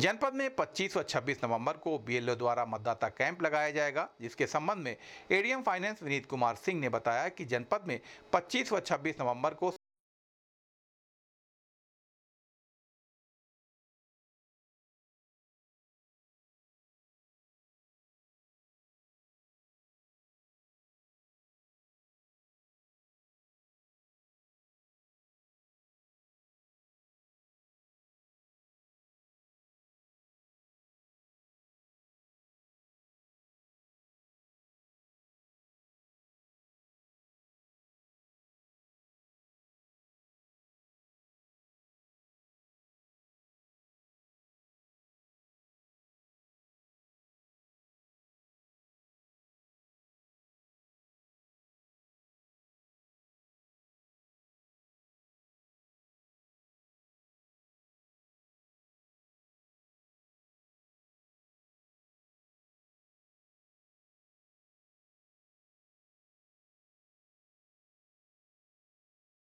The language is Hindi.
जनपद में 25 व 26 नवंबर को बीएलओ द्वारा मतदाता कैंप लगाया जाएगा जिसके संबंध में एडीएम फाइनेंस विनीत कुमार सिंह ने बताया कि जनपद में 25 व 26 नवंबर को